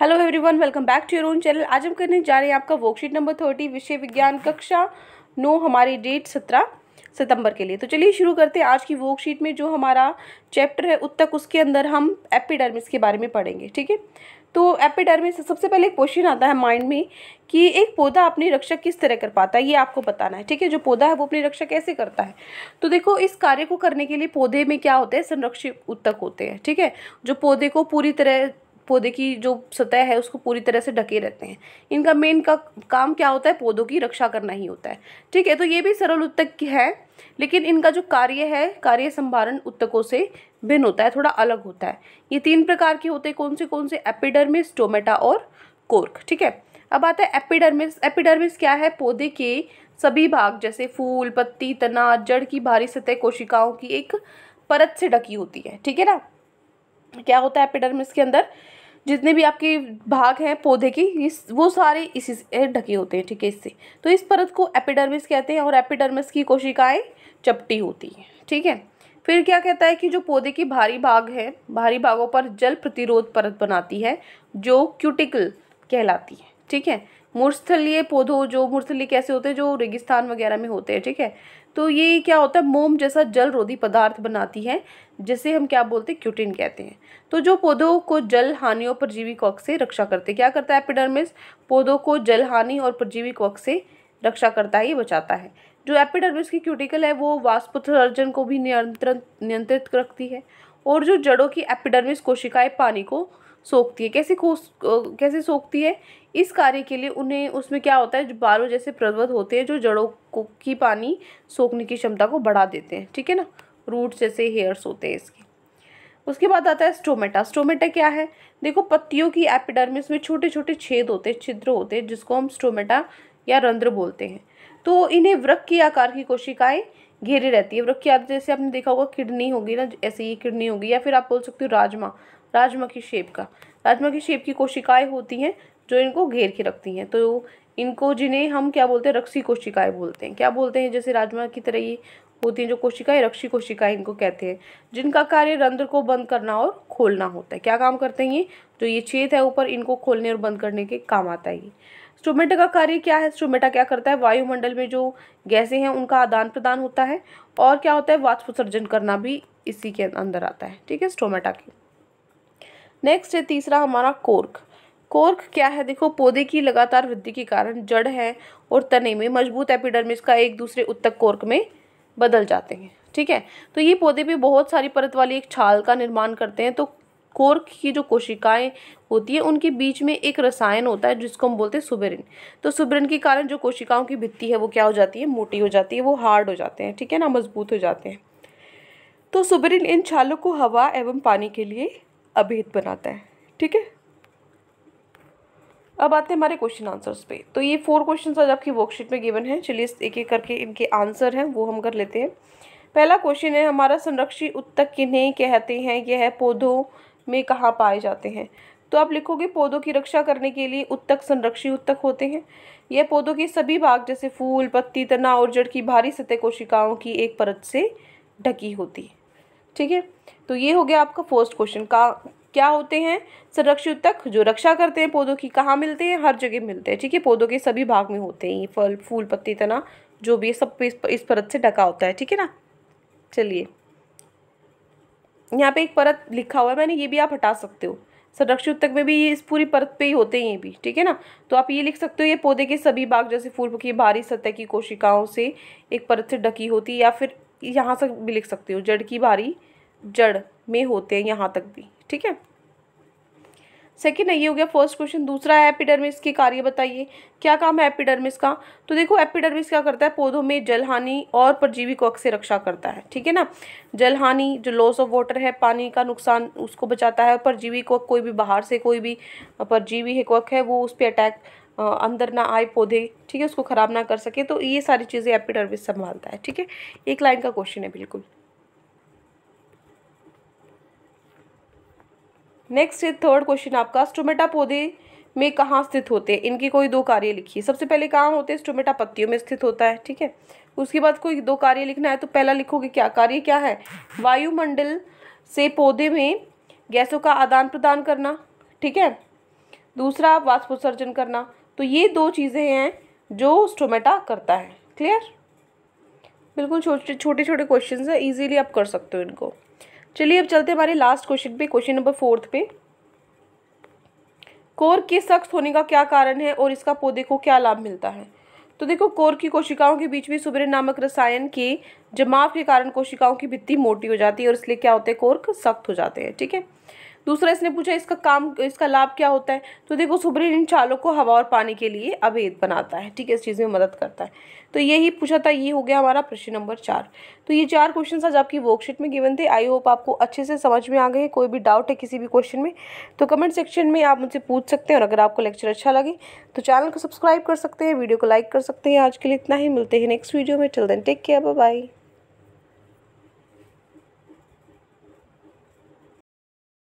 Hello everyone welcome back to your own channel आज हम करने जा रहे हैं आपका वर्कशीट नंबर थर्टी विषय विज्ञान कक्षा नो हमारी डेट सत्रह सितंबर के लिए तो चलिए शुरू करते हैं आज की वर्कशीट में जो हमारा चैप्टर है उत्तक उसके अंदर हम एपिडर्मिस के बारे में पढ़ेंगे ठीक है तो एपिडर्मिस सबसे पहले एक क्वेश्चन आता है माइंड में कि एक पौधा अपनी रक्षा किस तरह कर पाता है ये आपको बताना है ठीक है जो पौधा है वो अपनी रक्षा कैसे करता है तो देखो इस कार्य को करने के लिए पौधे में क्या होते हैं संरक्षित उत्तक होते हैं ठीक है जो पौधे को पूरी तरह पौधे की जो सतह है उसको पूरी तरह से ढके रहते हैं इनका मेन का काम क्या होता है पौधों की रक्षा करना ही होता है ठीक है तो ये भी सरल उत्तक है लेकिन इनका जो कार्य है कार्य संभारण उत्तकों से भिन्न होता है थोड़ा अलग होता है ये तीन प्रकार के होते हैं कौन से कौन से एपिडर्मिस टोमेटा और कोर्क ठीक है अब आता है एपिडर्मिस एपिडर्मिस क्या है पौधे के सभी भाग जैसे फूल पत्ती तना जड़ की भारी सतह कोशिकाओं की एक परत से ढकी होती है ठीक है ना क्या होता है एपिडर्मिस के अंदर जितने भी आपके भाग हैं पौधे की इस वो सारे इसी से ढके होते हैं ठीक है इससे तो इस परत को एपिडर्मिस कहते हैं और एपिडर्मिस की कोशिकाएं चपटी होती हैं ठीक है फिर क्या कहता है कि जो पौधे की भारी भाग है भारी भागों पर जल प्रतिरोध परत बनाती है जो क्यूटिकल कहलाती है ठीक है मूर्स्थलीय पौधों जो मूर्स्थलीय कैसे होते हैं जो रेगिस्तान वगैरह में होते हैं ठीक है तो ये क्या होता है मोम जैसा जल रोधी पदार्थ बनाती है जिसे हम क्या बोलते हैं क्यूटिन कहते हैं तो जो पौधों को जल हानियों परजीवी कॉक से रक्षा करते क्या करता है एपिडर्मिस पौधों को जल हानि और परजीवी कॉक से रक्षा करता है ये बचाता है जो एपिडर्मिस की क्यूटिकल है वो वाष्पोत्सर्जन को भी नियंत्रण नियंत्रित रखती है और जो जड़ों की एपिडर्मिस कोशिकाएं पानी को सोखती है कैसे कैसे सोखती है इस कार्य के लिए उन्हें उसमें क्या होता है जो बारो जैसे पर्वत होते हैं जो जड़ों को की पानी सोखने की क्षमता को बढ़ा देते हैं ठीक है ना रूट जैसे हेयर्स होते हैं इसके उसके बाद आता है स्टोमेटा स्टोमेटा क्या है देखो पत्तियों की एपिडर्मिस में छोटे छोटे छेद होते हैं छिद्र होते हैं जिसको हम स्टोमेटा या रंध्र बोलते हैं तो इन्हें वृक के आकार की कोशिकाएं घेरे रहती है वृक की आकार जैसे आपने देखा होगा किडनी होगी ना ऐसे ही किडनी होगी या फिर आप बोल सकते हो राजमा राजमा की शेप का राजमा की शेप की कोशिकाएं होती हैं जो इनको घेर के रखती हैं तो इनको जिन्हें हम क्या बोलते हैं रक्षी कोशिकाएं बोलते हैं क्या बोलते हैं जैसे राजमा की तरह ये होती हैं जो कोशिकाएं रक्षी कोशिकाएं इनको कहते हैं जिनका कार्य रंध्र को बंद करना और खोलना होता है क्या काम करते हैं ये जो ये छेद है ऊपर इनको खोलने और बंद करने के काम आता है ये स्टोमेटा का कार्य क्या है स्टोमेटा क्या करता है वायुमंडल में जो गैसें हैं उनका आदान प्रदान होता है और क्या होता है वाष्पोत्सर्जन करना भी इसी के अंदर आता है ठीक है स्टोमेटा की नेक्स्ट है तीसरा हमारा कोर्क कोर्क क्या है देखो पौधे की लगातार वृद्धि के कारण जड़ है और तने में मजबूत एपिडर्मिस का एक दूसरे उत्तक कोर्क में बदल जाते हैं ठीक है तो ये पौधे भी बहुत सारी परत वाली एक छाल का निर्माण करते हैं तो कोर्क की जो कोशिकाएं होती है उनके बीच में एक रसायन होता है जिसको हम बोलते हैं सुबेरिन तो सुबेरिन के कारण जो कोशिकाओं की भित्ती है वो क्या हो जाती है मोटी हो जाती है वो हार्ड हो जाते हैं ठीक है ना मजबूत हो जाते हैं तो सुबेरिन इन छालों को हवा एवं पानी के लिए अभेद बनाता है ठीक है अब आते हैं हमारे क्वेश्चन आंसर्स पे तो ये फोर क्वेश्चन आज आपकी वर्कशीट में गिवन है चलिए एक एक करके इनके आंसर हैं वो हम कर लेते हैं पहला क्वेश्चन है हमारा संरक्षित उत्तक किन्हें कहते हैं यह है पौधों में कहाँ पाए जाते हैं तो आप लिखोगे पौधों की रक्षा करने के लिए उत्तक संरक्षी उत्तक होते हैं यह पौधों के सभी भाग जैसे फूल पत्ती तना और जड़ की भारी सतह कोशिकाओं की एक परत से ढकी होती है ठीक है तो ये हो गया आपका फर्स्ट क्वेश्चन का क्या होते हैं संरक्षित तक जो रक्षा करते हैं पौधों की कहाँ मिलते हैं हर जगह मिलते हैं ठीक है पौधों के सभी भाग में होते हैं ये फल फूल पत्ती तना जो भी सब इस परत से ढका होता है ठीक है ना चलिए यहाँ पे एक परत लिखा हुआ है मैंने ये भी आप हटा सकते हो संरक्षित तक में भी ये इस पूरी परत पे ही होते हैं ये भी ठीक है ना तो आप ये लिख सकते हो ये पौधे के सभी भाग जैसे फूल की भारी सतह की कोशिकाओं से एक परत से ढकी होती है या फिर यहाँ से भी लिख सकते हो जड़ की भारी जड़ में होते हैं यहाँ तक भी ठीक है सेकेंड है ये हो गया फर्स्ट क्वेश्चन दूसरा है एपिडर्मिस की कार्य बताइए क्या काम है एपिडर्मिस का तो देखो एपिडर्मिस क्या करता है पौधों में जल हानि और परजीवी कोक से रक्षा करता है ठीक है ना जल हानि जो लॉस ऑफ वाटर है पानी का नुकसान उसको बचाता है और परजीवी कोक कोई भी बाहर से कोई भी परजीवी है कोक है वो उस पर अटैक अंदर ना आए पौधे ठीक है उसको ख़राब ना कर सके तो ये सारी चीज़ें एपिडर्मिस संभालता है ठीक है एक लाइन का क्वेश्चन है बिल्कुल नेक्स्ट है थर्ड क्वेश्चन आपका स्टोमेटा पौधे में कहाँ स्थित होते हैं इनके कोई दो कार्य लिखिए सबसे पहले कहाँ होते हैं स्टोमेटा पत्तियों में स्थित होता है ठीक है उसके बाद कोई दो कार्य लिखना है तो पहला लिखोगे क्या कार्य क्या है वायुमंडल से पौधे में गैसों का आदान प्रदान करना ठीक है दूसरा वाष्पोत्सर्जन करना तो ये दो चीज़ें हैं जो स्टोमेटा करता है क्लियर बिल्कुल छोटे छोटे छोटे क्वेश्चन हैं इजीली आप कर सकते हो इनको चलिए अब चलते हमारे लास्ट क्वेश्चन पे क्वेश्चन नंबर फोर्थ पे कोर के सख्त होने का क्या कारण है और इसका पौधे को क्या लाभ मिलता है तो देखो कोर की कोशिकाओं के बीच में सुबरे नामक रसायन के जमाव के कारण कोशिकाओं की भित्ति मोटी हो जाती है और इसलिए क्या होते हैं कोर्क सख्त हो जाते हैं ठीक है ठीके? दूसरा इसने पूछा इसका काम इसका लाभ क्या होता है तो देखो सुबरिन इन चालों को हवा और पानी के लिए अवैध बनाता है ठीक है इस चीज़ में मदद करता है तो यही पूछा था ये हो गया हमारा प्रश्न नंबर चार तो ये चार क्वेश्चन आज आपकी वर्कशीट में गिवन थे आई होप आपको अच्छे से समझ में आ गए कोई भी डाउट है किसी भी क्वेश्चन में तो कमेंट सेक्शन में आप मुझसे पूछ सकते हैं और अगर आपको लेक्चर अच्छा लगे तो चैनल को सब्सक्राइब कर सकते हैं वीडियो को लाइक कर सकते हैं आज के लिए इतना ही मिलते हैं नेक्स्ट वीडियो में till then take care bye